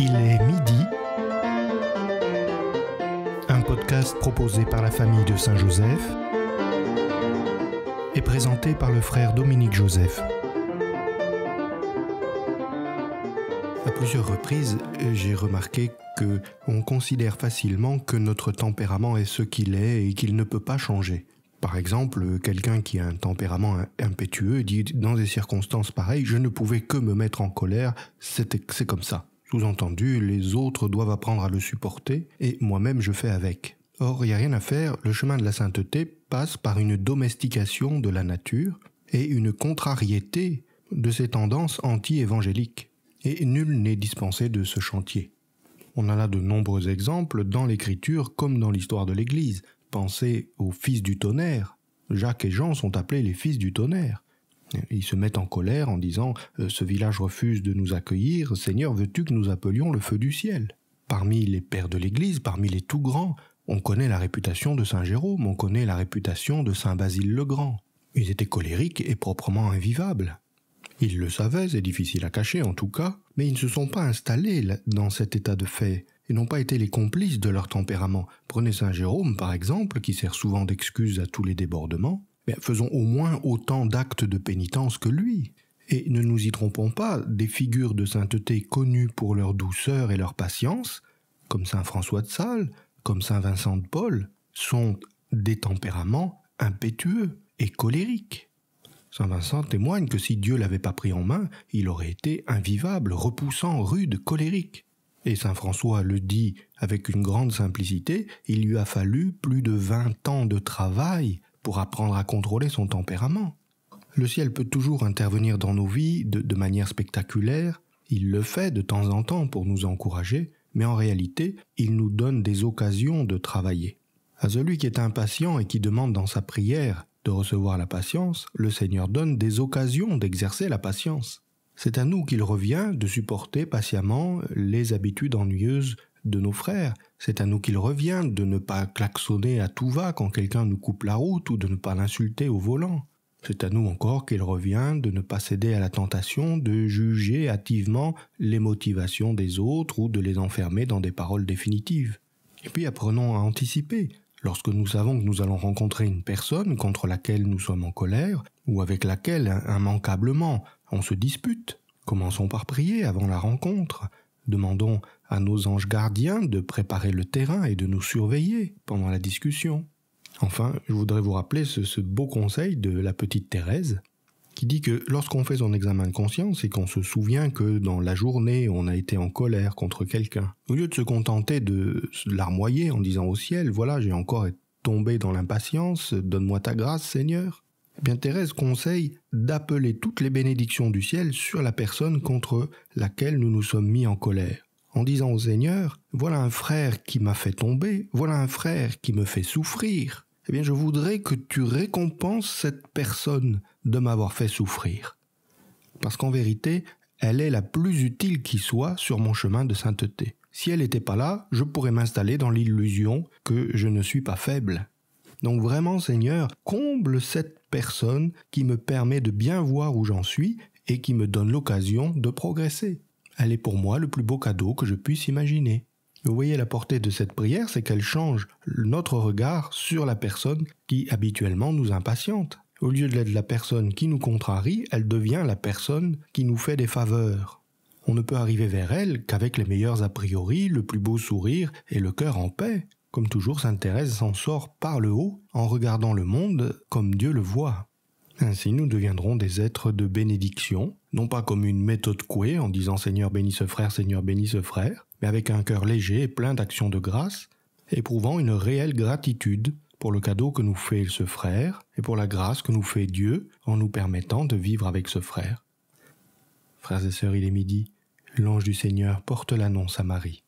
Il est midi. Un podcast proposé par la famille de Saint-Joseph et présenté par le frère Dominique Joseph. À plusieurs reprises, j'ai remarqué que on considère facilement que notre tempérament est ce qu'il est et qu'il ne peut pas changer. Par exemple, quelqu'un qui a un tempérament impétueux dit dans des circonstances pareilles, je ne pouvais que me mettre en colère, c'est comme ça. Sous-entendu, les autres doivent apprendre à le supporter, et moi-même je fais avec. Or, il n'y a rien à faire, le chemin de la sainteté passe par une domestication de la nature et une contrariété de ces tendances anti-évangéliques. Et nul n'est dispensé de ce chantier. On a là de nombreux exemples dans l'Écriture comme dans l'histoire de l'Église. Pensez aux fils du tonnerre. Jacques et Jean sont appelés les fils du tonnerre. Ils se mettent en colère en disant euh, Ce village refuse de nous accueillir, Seigneur, veux-tu que nous appelions le feu du ciel Parmi les pères de l'Église, parmi les tout grands, on connaît la réputation de Saint Jérôme, on connaît la réputation de Saint Basile le Grand. Ils étaient colériques et proprement invivables. Ils le savaient, c'est difficile à cacher en tout cas, mais ils ne se sont pas installés dans cet état de fait et n'ont pas été les complices de leur tempérament. Prenez Saint Jérôme par exemple, qui sert souvent d'excuse à tous les débordements faisons au moins autant d'actes de pénitence que lui. Et ne nous y trompons pas, des figures de sainteté connues pour leur douceur et leur patience, comme saint François de Sales, comme saint Vincent de Paul, sont des tempéraments impétueux et colériques. Saint Vincent témoigne que si Dieu l'avait pas pris en main, il aurait été invivable, repoussant, rude, colérique. Et saint François le dit avec une grande simplicité, il lui a fallu plus de vingt ans de travail pour apprendre à contrôler son tempérament. Le ciel peut toujours intervenir dans nos vies de, manière spectaculaire, il le fait de temps en temps pour nous encourager, mais en réalité, il nous donne des occasions de travailler. À celui qui est impatient et qui demande dans sa prière de recevoir la patience, le Seigneur donne des occasions d'exercer la patience. C'est à nous qu'il revient de supporter patiemment les habitudes ennuyeuses de nos frères, c'est à nous qu'il revient de ne pas klaxonner à tout va quand quelqu'un nous coupe la route ou de ne pas l'insulter au volant. C'est à nous encore qu'il revient de ne pas céder à la tentation de juger hâtivement les motivations des autres ou de les enfermer dans des paroles définitives. Et puis apprenons à anticiper. Lorsque nous savons que nous allons rencontrer une personne contre laquelle nous sommes en colère ou avec laquelle, immanquablement, on se dispute, commençons par prier avant la rencontre. Demandons à nos anges gardiens de préparer le terrain et de nous surveiller pendant la discussion. Enfin, je voudrais vous rappeler ce, beau conseil de la petite Thérèse, qui dit que lorsqu'on fait son examen de conscience et qu'on se souvient que dans la journée on a été en colère contre quelqu'un, au lieu de se contenter de larmoyer en disant au ciel, voilà, j'ai encore tombé dans l'impatience, donne-moi ta grâce Seigneur, eh bien Thérèse conseille d'appeler toutes les bénédictions du ciel sur la personne contre laquelle nous nous sommes mis en colère en disant au Seigneur, voilà un frère qui m'a fait tomber, voilà un frère qui me fait souffrir, eh bien je voudrais que tu récompenses cette personne de m'avoir fait souffrir. Parce qu'en vérité, elle est la plus utile qui soit sur mon chemin de sainteté. Si elle n'était pas là, je pourrais m'installer dans l'illusion que je ne suis pas faible. Donc vraiment Seigneur, comble cette personne qui me permet de bien voir où j'en suis et qui me donne l'occasion de progresser. Elle est pour moi le plus beau cadeau que je puisse imaginer. Vous voyez la portée de cette prière, c'est qu'elle change notre regard sur la personne qui habituellement nous impatiente. Au lieu d'être la personne qui nous contrarie, elle devient la personne qui nous fait des faveurs. On ne peut arriver vers elle qu'avec les meilleurs a priori, le plus beau sourire et le cœur en paix. Comme toujours, Sainte Thérèse s'en sort par le haut en regardant le monde comme Dieu le voit. Ainsi nous deviendrons des êtres de bénédiction, non pas comme une méthode couée en disant Seigneur bénis ce frère, Seigneur bénis ce frère, mais avec un cœur léger et plein d'actions de grâce, éprouvant une réelle gratitude pour le cadeau que nous fait ce frère et pour la grâce que nous fait Dieu en nous permettant de vivre avec ce frère. Frères et sœurs, il est midi, l'ange du Seigneur porte l'annonce à Marie.